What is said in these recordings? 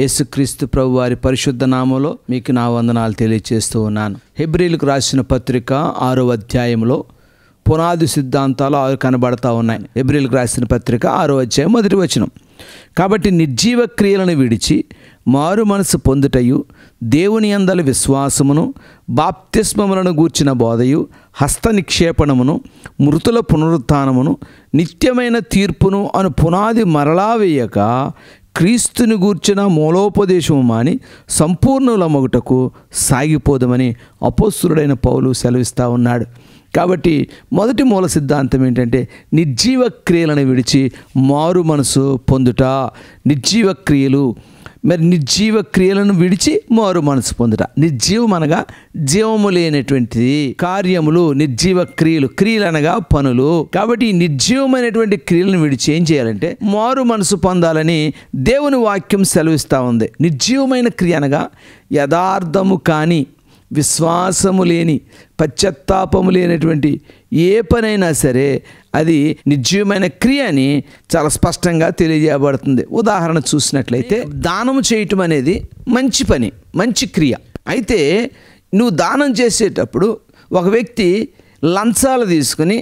యేసుక్రీస్తు ప్రభు వారి పరిశుద్ధ నామంలో మీకు నా వందనాలు తెలియజేస్తూ ఉన్నాను హెబ్రిలకు రాసిన పత్రిక ఆరో అధ్యాయంలో పునాది సిద్ధాంతాలు ఆరు కనబడతా ఉన్నాయి ఎబ్రిల్కి రాసిన పత్రిక ఆరో అధ్యాయం మొదటి వచనం కాబట్టి నిర్జీవ క్రియలను విడిచి మారు మనసు పొందుటయు దేవుని అందల విశ్వాసమును బాప్తిస్మములను గూర్చిన బోధయు హస్త నిక్షేపణమును మృతుల పునరుత్నమును నిత్యమైన తీర్పును అను పునాది మరలా వేయక క్రీస్తుని గూర్చిన మూలోపదేశము మాని సంపూర్ణులమగుటకు సాగిపోదమని అపోస్తుడైన పౌలు సెలవిస్తూ ఉన్నాడు కాబట్టి మొదటి మూల సిద్ధాంతం ఏంటంటే నిర్జీవ క్రియలను విడిచి మారు మనసు పొందుట నిర్జీవ క్రియలు మరి నిర్జీవ క్రియలను విడిచి మారు మనసు పొందుట నిర్జీవం అనగా జీవము లేనటువంటి కార్యములు నిర్జీవ క్రియలు క్రియలు అనగా పనులు కాబట్టి నిర్జీవమైనటువంటి క్రియలను విడిచి ఏం చేయాలంటే మారు మనసు పొందాలని దేవుని వాక్యం సెలవిస్తూ ఉంది నిర్జీవమైన క్రియ అనగా యథార్థము కానీ విశ్వాసము లేని పశ్చత్తాపము లేనటువంటి ఏ పనైనా సరే అది నిర్జీవమైన క్రియ అని చాలా స్పష్టంగా తెలియజేయబడుతుంది ఉదాహరణ చూసినట్లయితే దానం చేయటం అనేది మంచి పని మంచి క్రియ అయితే నువ్వు దానం చేసేటప్పుడు ఒక వ్యక్తి లంచాలు తీసుకుని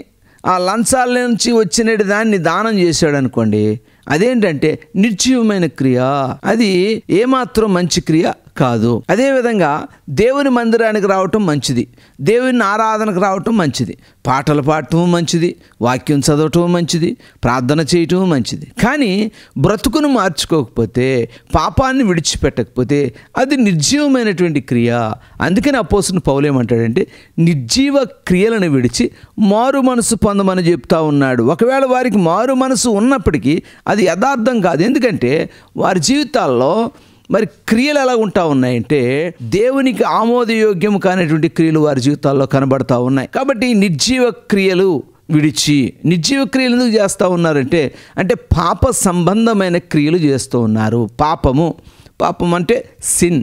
ఆ లంచాల నుంచి వచ్చిన దాన్ని దానం చేశాడు అనుకోండి అదేంటంటే నిర్జీవమైన క్రియ అది ఏమాత్రం మంచి క్రియ కాదు అదేవిధంగా దేవుని మందిరానికి రావటం మంచిది దేవుని ఆరాధనకు రావటం మంచిది పాటలు పాడటం మంచిది వాక్యం చదవటం మంచిది ప్రార్థన చేయటం మంచిది కానీ బ్రతుకును మార్చుకోకపోతే పాపాన్ని విడిచిపెట్టకపోతే అది నిర్జీవమైనటువంటి క్రియ అందుకని అపోసిన పౌలు ఏమంటాడంటే నిర్జీవ క్రియలను విడిచి మారు మనసు పొందమని చెప్తా ఉన్నాడు ఒకవేళ వారికి మారు మనసు ఉన్నప్పటికీ అది యథార్థం కాదు ఎందుకంటే వారి జీవితాల్లో మరి క్రియలు ఎలా ఉంటా ఉన్నాయంటే దేవునికి ఆమోదయోగ్యం కానిటువంటి క్రియలు వారి జీవితాల్లో కనబడతా ఉన్నాయి కాబట్టి నిర్జీవ క్రియలు విడిచి నిర్జీవ క్రియలు ఎందుకు చేస్తూ ఉన్నారంటే అంటే పాప సంబంధమైన క్రియలు చేస్తూ ఉన్నారు పాపము పాపం అంటే సిన్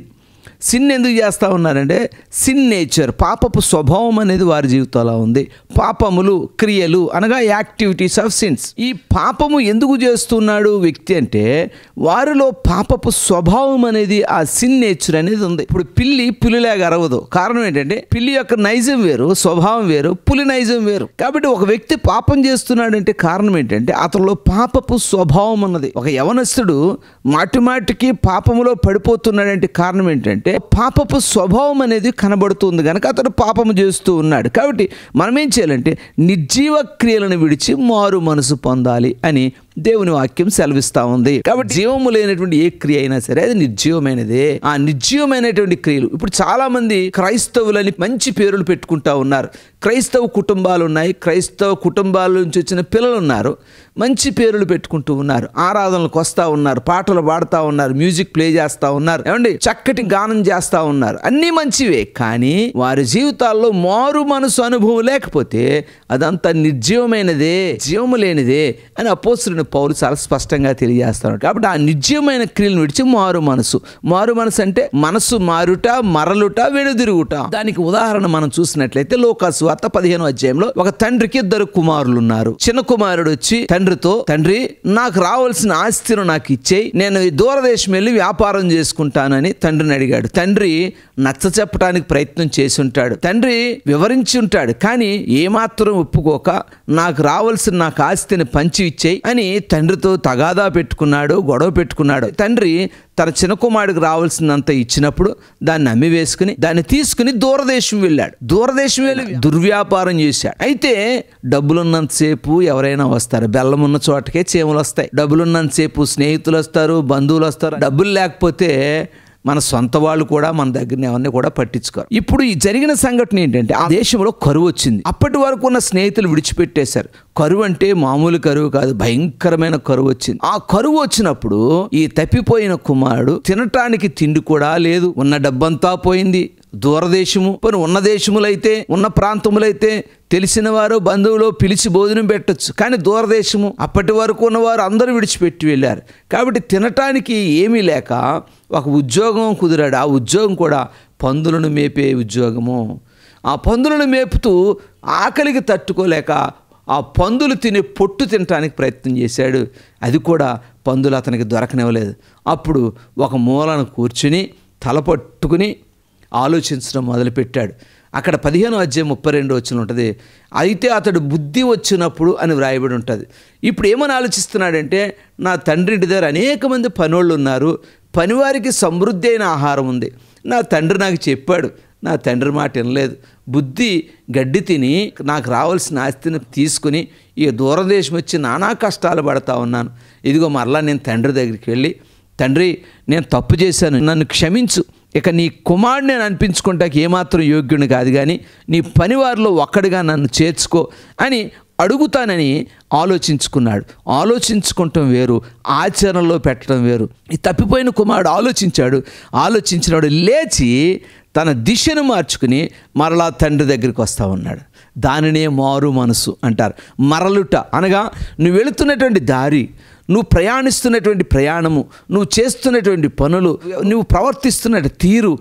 సిన్ ఎందుకు చేస్తూ ఉన్నారంటే సిన్ నేచర్ పాపపు స్వభావం అనేది వారి జీవితంలో ఉంది పాపములు క్రియలు అనగా యాక్టివిటీస్ ఆఫ్ సిన్స్ ఈ పాపము ఎందుకు చేస్తున్నాడు వ్యక్తి అంటే వారిలో పాపపు స్వభావం అనేది ఆ సిన్ నేచర్ అనేది ఉంది ఇప్పుడు పిల్లి పులిలాగా అరవదు కారణం ఏంటంటే పిల్లి యొక్క నైజం వేరు స్వభావం వేరు పులి నైజం వేరు కాబట్టి ఒక వ్యక్తి పాపం చేస్తున్నాడు అంటే కారణం ఏంటంటే అతనిలో పాపపు స్వభావం ఉన్నది ఒక యవనస్తుడు మాటిమాటికి పాపములో పడిపోతున్నాడంటే కారణం ఏంటంటే చూస్తే పాపపు స్వభావం అనేది కనబడుతుంది కనుక అతడు పాపము చేస్తూ ఉన్నాడు కాబట్టి మనం ఏం చేయాలంటే నిర్జీవ క్రియలను విడిచి మారు మనసు పొందాలి అని దేవుని వాక్యం సెలవిస్తా ఉంది కాబట్టి జీవము లేనటువంటి ఏ క్రియ అయినా సరే అది నిర్జీవమైనదే ఆ నిర్జీవమైనటువంటి క్రియలు ఇప్పుడు చాలా మంది క్రైస్తవులని మంచి పేర్లు పెట్టుకుంటా ఉన్నారు క్రైస్తవ కుటుంబాలు ఉన్నాయి క్రైస్తవ కుటుంబాల నుంచి వచ్చిన పిల్లలు ఉన్నారు మంచి పేర్లు పెట్టుకుంటూ ఉన్నారు ఆరాధనలకు వస్తూ ఉన్నారు పాటలు పాడుతూ ఉన్నారు మ్యూజిక్ ప్లే చేస్తూ ఉన్నారు ఏమండి చక్కటి గానం చేస్తూ ఉన్నారు అన్నీ మంచివే కానీ వారి జీవితాల్లో మారు మనసు అనుభవం లేకపోతే అదంతా నిర్జీవమైనదే జీవము లేనిదే అని అపోసరుడు అని పౌలు చాలా స్పష్టంగా తెలియజేస్తాడు కాబట్టి ఆ నిజమైన క్రియలు విడిచి మారు మనసు మారు మనసు అంటే మనసు మారుట మరలుట వెనుదిరుగుట దానికి ఉదాహరణ మనం చూసినట్లయితే లోకాసు వార్త పదిహేను అధ్యాయంలో ఒక తండ్రికి ఇద్దరు కుమారులు ఉన్నారు చిన్న కుమారుడు వచ్చి తండ్రితో తండ్రి నాకు రావాల్సిన ఆస్తిను నాకు ఇచ్చేయి నేను దూరదేశం వెళ్ళి వ్యాపారం చేసుకుంటానని తండ్రిని అడిగాడు తండ్రి నచ్చ చెప్పడానికి ప్రయత్నం చేసి ఉంటాడు తండ్రి వివరించి ఉంటాడు కానీ ఏమాత్రం ఒప్పుకోక నాకు రావాల్సిన నాకు ఆస్తిని పంచి ఇచ్చేయి అని తండ్రితో తగాదా పెట్టుకున్నాడు గొడవ పెట్టుకున్నాడు తండ్రి తన చిన్న కుమారుడికి రావాల్సినంత ఇచ్చినప్పుడు దాన్ని అమ్మి వేసుకుని దాన్ని తీసుకుని దూరదేశం వెళ్ళాడు దూరదేశం వెళ్ళి దుర్వ్యాపారం చేశాడు అయితే డబ్బులున్నంతసేపు ఎవరైనా వస్తారు బెల్లం ఉన్న చోటకే చేములు వస్తాయి డబ్బులున్నంతసేపు స్నేహితులు వస్తారు బంధువులు వస్తారు డబ్బులు లేకపోతే మన సొంత వాళ్ళు కూడా మన దగ్గరని అవన్నీ కూడా పట్టించుకోరు ఇప్పుడు ఈ జరిగిన సంఘటన ఏంటంటే ఆ దేశంలో కరువు వచ్చింది అప్పటి వరకు ఉన్న స్నేహితులు విడిచిపెట్టేశారు కరువు అంటే మామూలు కరువు కాదు భయంకరమైన కరువు వచ్చింది ఆ కరువు వచ్చినప్పుడు ఈ తప్పిపోయిన కుమారుడు తినటానికి తిండి కూడా లేదు ఉన్న డబ్బంతా పోయింది దూరదేశము పని ఉన్న దేశములైతే ఉన్న ప్రాంతములైతే తెలిసిన వారు బంధువులు పిలిచి భోజనం పెట్టచ్చు కానీ దూరదేశము అప్పటి వరకు ఉన్నవారు అందరూ విడిచిపెట్టి వెళ్ళారు కాబట్టి తినటానికి ఏమీ లేక ఒక ఉద్యోగం కుదిరాడు ఆ ఉద్యోగం కూడా పందులను మేపే ఉద్యోగము ఆ పందులను మేపుతూ ఆకలికి తట్టుకోలేక ఆ పందులు తినే పొట్టు తినటానికి ప్రయత్నం చేశాడు అది కూడా పందులు అతనికి దొరకనివ్వలేదు అప్పుడు ఒక మూలను కూర్చుని తల పట్టుకుని ఆలోచించడం మొదలుపెట్టాడు అక్కడ పదిహేను అధ్యాయం ముప్పై రెండు వచ్చిన ఉంటుంది అయితే అతడు బుద్ధి వచ్చినప్పుడు అని వ్రాయబడి ఉంటుంది ఇప్పుడు ఏమని ఆలోచిస్తున్నాడంటే నా తండ్రింటి దగ్గర అనేక మంది పనోళ్ళు ఉన్నారు పనివారికి సమృద్ధి అయిన ఆహారం ఉంది నా తండ్రి నాకు చెప్పాడు నా తండ్రి మాట వినలేదు బుద్ధి గడ్డి తిని నాకు రావాల్సిన ఆస్తిని తీసుకుని ఈ దూరదేశం వచ్చి నానా కష్టాలు పడతా ఉన్నాను ఇదిగో మరలా నేను తండ్రి దగ్గరికి వెళ్ళి తండ్రి నేను తప్పు చేశాను నన్ను క్షమించు ఇక నీ కుమారుడిని నేను అనిపించుకుంటాకి ఏమాత్రం యోగ్యుని కాదు కానీ నీ పనివారిలో ఒక్కడిగా నన్ను చేర్చుకో అని అడుగుతానని ఆలోచించుకున్నాడు ఆలోచించుకుంటం వేరు ఆచరణలో పెట్టడం వేరు ఈ తప్పిపోయిన కుమారుడు ఆలోచించాడు ఆలోచించినాడు లేచి తన దిశను మార్చుకుని మరలా తండ్రి దగ్గరికి వస్తూ ఉన్నాడు దానినే మారు మనసు అంటారు మరలుట అనగా నువ్వు వెళుతున్నటువంటి దారి నువ్వు ప్రయాణిస్తున్నటువంటి ప్రయాణము నువ్వు చేస్తున్నటువంటి పనులు నువ్వు ప్రవర్తిస్తున్న తీరు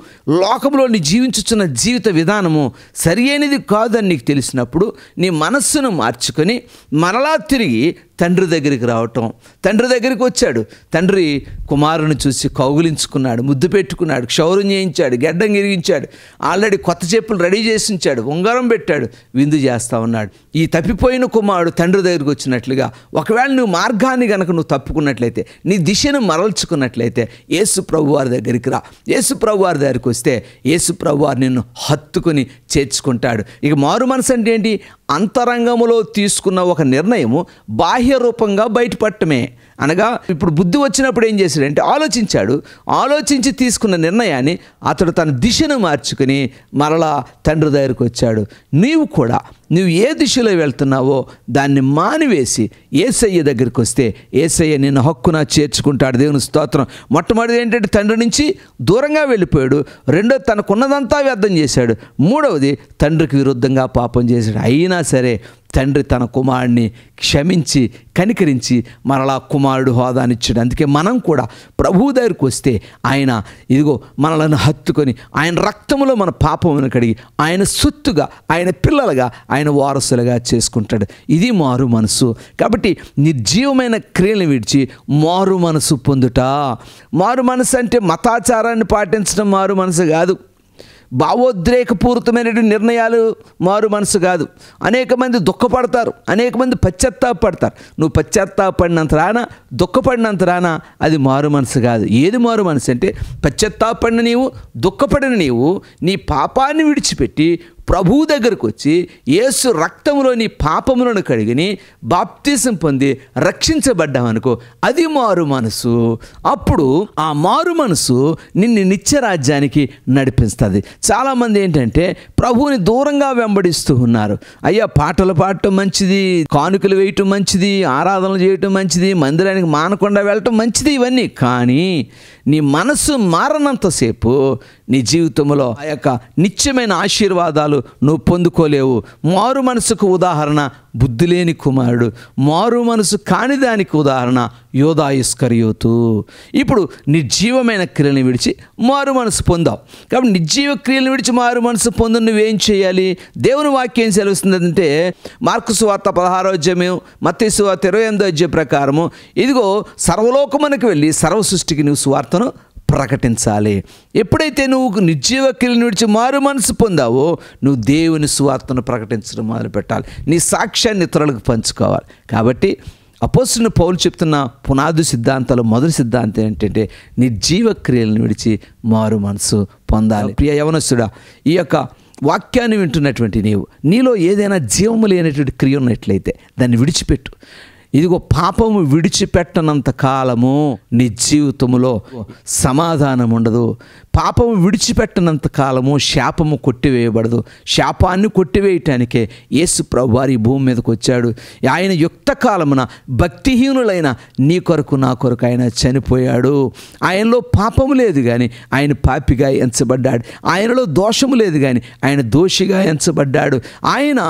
లోకంలో నీ జీవించుచున్న జీవిత విధానము సరియైనది కాదని నీకు తెలిసినప్పుడు నీ మనస్సును మార్చుకొని మరలా తిరిగి తండ్రి దగ్గరికి రావటం తండ్రి దగ్గరికి వచ్చాడు తండ్రి కుమారుని చూసి కౌగులించుకున్నాడు ముద్దు పెట్టుకున్నాడు క్షౌరం చేయించాడు గడ్డం గిరిగించాడు ఆల్రెడీ కొత్త చెప్పులు రెడీ చేసి ఉంచాడు ఉంగరం పెట్టాడు విందు చేస్తా ఉన్నాడు ఈ తప్పిపోయిన కుమారుడు తండ్రి దగ్గరికి వచ్చినట్లుగా ఒకవేళ నువ్వు మార్గాన్ని గనక నువ్వు తప్పుకున్నట్లయితే నీ దిశను మరల్చుకున్నట్లయితే యేసు ప్రభు వారి దగ్గరికి రా యేసు ప్రభు వారి దగ్గరికి వస్తే యేసు ప్రభు వారు నిన్ను హత్తుకుని చేర్చుకుంటాడు ఇక మారు మనసు అంటే ఏంటి అంతరంగములో తీసుకున్న ఒక నిర్ణయము బాహ్య రూపంగా బయటపడటమే అనగా ఇప్పుడు బుద్ధి వచ్చినప్పుడు ఏం చేశాడంటే ఆలోచించాడు ఆలోచించి తీసుకున్న నిర్ణయాన్ని అతడు తన దిశను మార్చుకుని మరలా తండ్రి దగ్గరికి వచ్చాడు నీవు కూడా నువ్వు ఏ దిశలో వెళ్తున్నావో దాన్ని మానివేసి ఏసయ్య దగ్గరికి వస్తే ఏసయ్య నిన్ను హక్కున చేర్చుకుంటాడు దేవుని స్తోత్రం మొట్టమొదటి ఏంటంటే తండ్రి నుంచి దూరంగా వెళ్ళిపోయాడు రెండో తనకున్నదంతా వ్యర్థం చేశాడు మూడవది తండ్రికి విరుద్ధంగా పాపం చేశాడు అయినా సరే తండ్రి తన కుమారుడిని క్షమించి కనికరించి మరలా కుమారుడు హోదానిచ్చాడు అందుకే మనం కూడా ప్రభు దగ్గరికి వస్తే ఆయన ఇదిగో మనలను హత్తుకొని ఆయన రక్తములో మన పాపమును కడిగి ఆయన సొత్తుగా ఆయన పిల్లలుగా ఆయన వారసులుగా చేసుకుంటాడు ఇది మారు మనసు కాబట్టి నిర్జీవమైన క్రియలను విడిచి మారు మనసు పొందుట మారు మనసు అంటే మతాచారాన్ని పాటించడం మారు మనసు కాదు భావోద్రేకపూరితమైనటువంటి నిర్ణయాలు మారు మనసు కాదు అనేక మంది దుఃఖపడతారు అనేక మంది పశ్చాత్తాపడతారు నువ్వు పశ్చాత్తాపడినంత రానా దుఃఖపడినంత రానా అది మారు మనసు కాదు ఏది మారు మనసు అంటే పశ్చాత్తాపడిన నీవు దుఃఖపడిన నీవు నీ పాపాన్ని విడిచిపెట్టి ప్రభువు దగ్గరకు వచ్చి యేసు రక్తంలోని పాపములను కడిగిని బాప్తీసం పొంది రక్షించబడ్డామనుకో అది మారు మనసు అప్పుడు ఆ మారు మనసు నిన్ను నిత్యరాజ్యానికి నడిపిస్తుంది చాలామంది ఏంటంటే ప్రభువుని దూరంగా వెంబడిస్తూ ఉన్నారు అయ్యా పాటలు పాడటం మంచిది కానుకలు వేయటం మంచిది ఆరాధనలు చేయటం మంచిది మందిరానికి మానకుండా వెళ్ళటం మంచిది ఇవన్నీ కానీ నీ మనసు మారనంతసేపు నీ జీవితంలో ఆ యొక్క నిత్యమైన ఆశీర్వాదాలు నువ్వు పొందుకోలేవు మారు మనసుకు ఉదాహరణ బుద్ధి లేని కుమారుడు మారు మనసు కాని దానికి ఉదాహరణ యోధాయుష్కర్ ఇస్కరియోతు ఇప్పుడు నిర్జీవమైన క్రియలను విడిచి మారు మనసు పొందావు కాబట్టి నిర్జీవ క్రియలను విడిచి మారు మనసు పొందు నువ్వేం చేయాలి దేవుని వాక్యం సెలవుస్తుందంటే మార్కు సువార్త పదహారో అధ్యయం మత్తి సువార్త ఇరవై ఎనిమిదో ప్రకారము ఇదిగో సర్వలోకమునకు వెళ్ళి సర్వ సృష్టికి నువ్వు సువార్తను ప్రకటించాలి ఎప్పుడైతే నువ్వు నిర్జీవ క్రియలను విడిచి మారు మనసు పొందావో నువ్వు దేవుని సువార్తను ప్రకటించడం మొదలుపెట్టాలి నీ సాక్ష్యాన్ని ఇతరులకు పంచుకోవాలి కాబట్టి అపోసిన పౌలు చెప్తున్న పునాది సిద్ధాంతాలు మొదటి సిద్ధాంతం ఏంటంటే నిర్జీవ క్రియలను విడిచి మారు మనసు పొందాలి ప్రియ యవనస్తుడా ఈ యొక్క వాక్యాన్ని వింటున్నటువంటి నీవు నీలో ఏదైనా జీవము లేనటువంటి క్రియ ఉన్నట్లయితే దాన్ని విడిచిపెట్టు ఇదిగో పాపము విడిచిపెట్టనంత కాలము నీ జీవితంలో సమాధానం ఉండదు పాపము విడిచిపెట్టనంత కాలము శాపము కొట్టివేయబడదు శాపాన్ని కొట్టివేయటానికే యేసు ప్రభు వారి భూమి మీదకి వచ్చాడు ఆయన యుక్త కాలమున భక్తిహీనులైన నీ కొరకు నా కొరకు ఆయన చనిపోయాడు ఆయనలో పాపము లేదు కానీ ఆయన పాపిగా ఎంచబడ్డాడు ఆయనలో దోషము లేదు కానీ ఆయన దోషిగా ఎంచబడ్డాడు ఆయన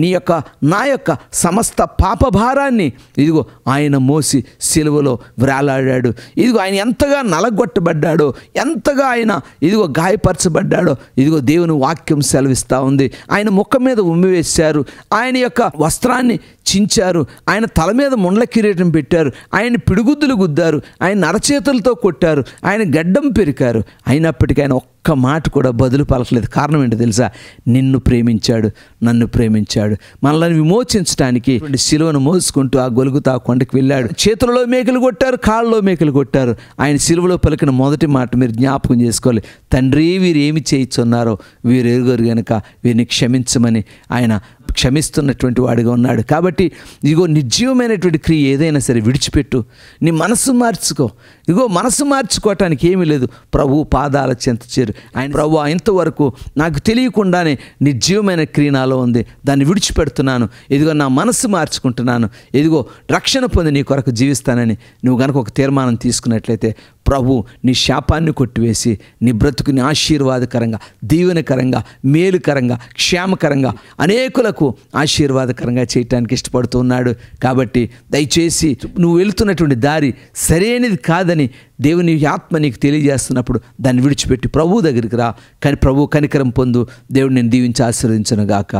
నీ యొక్క నా యొక్క సమస్త పాపభారాన్ని ఇదిగో ఆయన మోసి సిలువలో వ్రాలాడాడు ఇదిగో ఆయన ఎంతగా నలగొట్టబడ్డాడో ఎంతగా ఆయన ఇదిగో గాయపరచబడ్డాడో ఇదిగో దేవుని వాక్యం సెలవిస్తూ ఉంది ఆయన ముఖం మీద ఉమ్మివేశారు ఆయన యొక్క వస్త్రాన్ని చించారు ఆయన తల మీద ముండ్ల కిరీటం పెట్టారు ఆయన పిడుగుద్దులు గుద్దారు ఆయన నరచేతులతో కొట్టారు ఆయన గడ్డం పెరికారు అయినప్పటికీ ఆయన ఒక్క ఒక్క మాట కూడా బదులు పలకలేదు కారణం ఏంటో తెలుసా నిన్ను ప్రేమించాడు నన్ను ప్రేమించాడు మనల్ని విమోచించడానికి శిలువను మోసుకుంటూ ఆ ఆ కొండకు వెళ్ళాడు చేతులలో మేకలు కొట్టారు కాళ్ళలో మేకలు కొట్టారు ఆయన శిలువలో పలికిన మొదటి మాట మీరు జ్ఞాపకం చేసుకోవాలి తండ్రి వీరు ఏమి చేయించున్నారో వీరు ఎరుగరు గనుక వీరిని క్షమించమని ఆయన క్షమిస్తున్నటువంటి వాడిగా ఉన్నాడు కాబట్టి ఇగో నిర్జీవమైనటువంటి క్రియ ఏదైనా సరే విడిచిపెట్టు నీ మనసు మార్చుకో ఇగో మనసు మార్చుకోవటానికి ఏమీ లేదు ప్రభు పాదాల చెంత చేరు ఆయన ప్రభు ఇంతవరకు నాకు తెలియకుండానే నిర్జీవమైన క్రియ నాలో ఉంది దాన్ని విడిచిపెడుతున్నాను ఇదిగో నా మనసు మార్చుకుంటున్నాను ఇదిగో రక్షణ పొంది నీ కొరకు జీవిస్తానని నువ్వు కనుక ఒక తీర్మానం తీసుకున్నట్లయితే ప్రభు నీ శాపాన్ని కొట్టివేసి నీ బ్రతుకుని ఆశీర్వాదకరంగా దీవెనకరంగా మేలుకరంగా క్షేమకరంగా అనేకులకు ఆశీర్వాదకరంగా చేయటానికి ఇష్టపడుతున్నాడు కాబట్టి దయచేసి నువ్వు వెళుతున్నటువంటి దారి సరైనది కాదని దేవుని ఆత్మ నీకు తెలియజేస్తున్నప్పుడు దాన్ని విడిచిపెట్టి ప్రభు దగ్గరికి రా కని ప్రభు కనికరం పొందు దేవుడిని దీవించి ఆశీర్వదించను గాక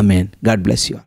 ఆమెన్ గాడ్ బ్లెస్ యూ